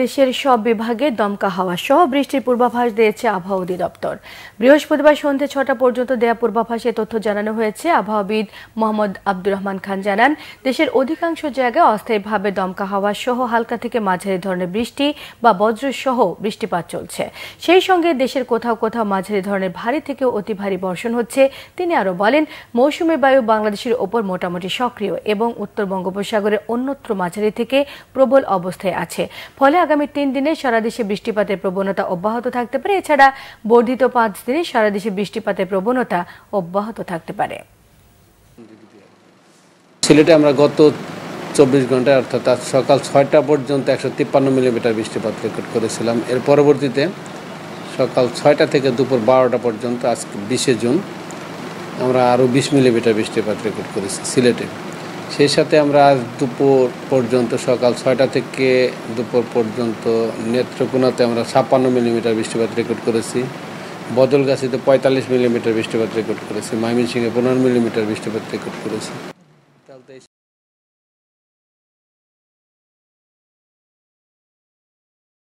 দেশের সব বিভাগে দমকা হাওয়া সহ বৃষ্টির পূর্বাভাস দিয়েছে আবহাওয়া অধিদপ্তর বৃহস্পতিবার সন্ধ্যে ছটা পর্যন্ত দেয়া পূর্বাভাসে তথ্য জানানো হয়েছে আবহাওয়াবিদ মোহাম্মদ আব্দুর রহমান খান জানান দেশের অধিকাংশ জায়গায় অস্থায়ীভাবে দমকা হাওয়া সহ হালকা থেকে মাঝারি ধরনের বৃষ্টি বা বজ্র সহ বৃষ্টিপাত চলছে সেই সঙ্গে দেশের কোথাও কোথাও মাঝারি ধরনের ভারী থেকে অতি ভারী বর্ষণ হচ্ছে তিনি আরও বলেন মৌসুমী বায়ু বাংলাদেশের ওপর মোটামুটি সক্রিয় এবং উত্তর বঙ্গোপসাগরের অন্যত্র মাঝারি থেকে প্রবল অবস্থায় আছে ফলে আগামী তিন দিনে সারা দেশে বৃষ্টিপাতের প্রবণতা অব্যাহত থাকতে পারে এছাড়া বর্ধিত পাঁচ দিনে সারা দেশে বৃষ্টিপাতের প্রবণতা অব্যাহত থাকতে পারে সিলেটে আমরা গত চব্বিশ ঘন্টায় অর্থাৎ আজ সকাল ছয়টা পর্যন্ত একশো তিপ্পান্ন মিলিমিটার বৃষ্টিপাত রেকর্ড করেছিলাম এর পরবর্তীতে সকাল ছয়টা থেকে দুপুর বারোটা পর্যন্ত আজকে বিশে জুন আমরা আরও বিশ মিলিমিটার বৃষ্টিপাত রেকর্ড করেছি সিলেটে সেই সাথে আমরা আজ দুপুর পর্যন্ত সকাল ছয়টা থেকে দুপুর পর্যন্ত নেত্রকোনাতে আমরা ছাপ্পান্ন মিলিমিটার বৃষ্টিপাত রেকর্ড করেছি বদলগাছিতে পঁয়তাল্লিশ মিলিমিটার বৃষ্টিপাত রেকর্ড করেছি ময়মনসিংহে পনেরো মিলিমিটার বৃষ্টিপাত রেকর্ড করেছি